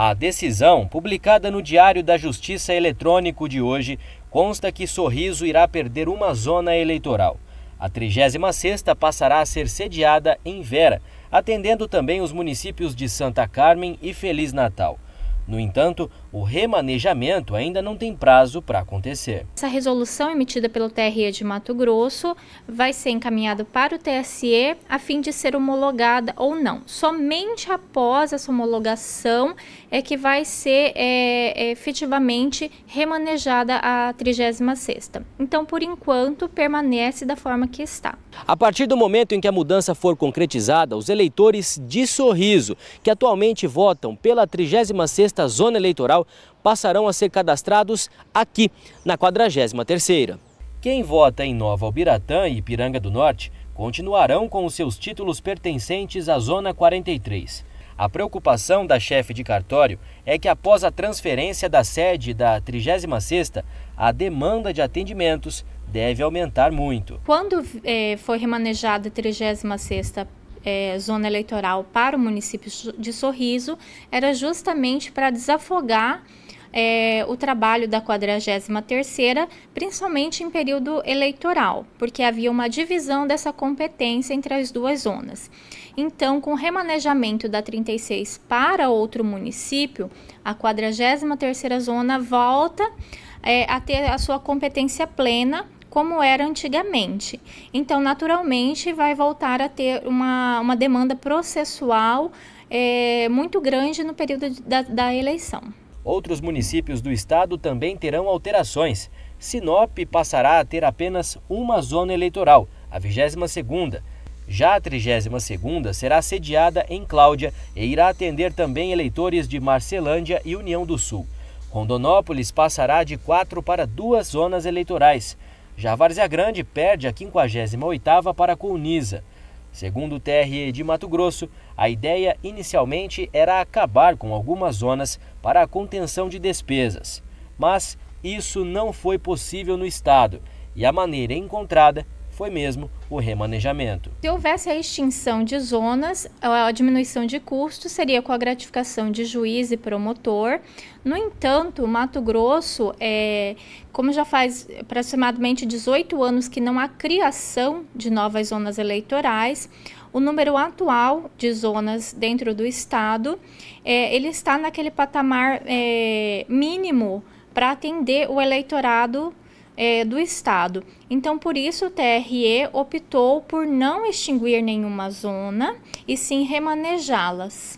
A decisão, publicada no Diário da Justiça Eletrônico de hoje, consta que Sorriso irá perder uma zona eleitoral. A 36ª passará a ser sediada em Vera, atendendo também os municípios de Santa Carmen e Feliz Natal. No entanto, o remanejamento ainda não tem prazo para acontecer. Essa resolução emitida pelo TRE de Mato Grosso vai ser encaminhada para o TSE a fim de ser homologada ou não. Somente após essa homologação é que vai ser é, é efetivamente remanejada a 36. Então, por enquanto, permanece da forma que está. A partir do momento em que a mudança for concretizada, os eleitores de sorriso, que atualmente votam pela 36 desta zona eleitoral passarão a ser cadastrados aqui, na 43ª. Quem vota em Nova Albiratã e Ipiranga do Norte continuarão com os seus títulos pertencentes à Zona 43. A preocupação da chefe de cartório é que após a transferência da sede da 36ª, a demanda de atendimentos deve aumentar muito. Quando eh, foi remanejada a 36ª é, zona eleitoral para o município de Sorriso era justamente para desafogar é, o trabalho da 43ª, principalmente em período eleitoral, porque havia uma divisão dessa competência entre as duas zonas. Então, com o remanejamento da 36 para outro município, a 43ª zona volta é, a ter a sua competência plena como era antigamente. Então, naturalmente, vai voltar a ter uma, uma demanda processual é, muito grande no período da, da eleição. Outros municípios do estado também terão alterações. Sinop passará a ter apenas uma zona eleitoral, a 22 segunda. Já a 32 segunda será sediada em Cláudia e irá atender também eleitores de Marcelândia e União do Sul. Rondonópolis passará de quatro para duas zonas eleitorais. Já a Várzea Grande perde a 58ª para a Colniza. Segundo o TRE de Mato Grosso, a ideia inicialmente era acabar com algumas zonas para a contenção de despesas, mas isso não foi possível no estado e a maneira encontrada foi mesmo o remanejamento. Se houvesse a extinção de zonas, a diminuição de custos seria com a gratificação de juiz e promotor. No entanto, o Mato Grosso, é, como já faz aproximadamente 18 anos que não há criação de novas zonas eleitorais, o número atual de zonas dentro do estado é, ele está naquele patamar é, mínimo para atender o eleitorado é, do Estado. Então, por isso, o TRE optou por não extinguir nenhuma zona e sim remanejá-las.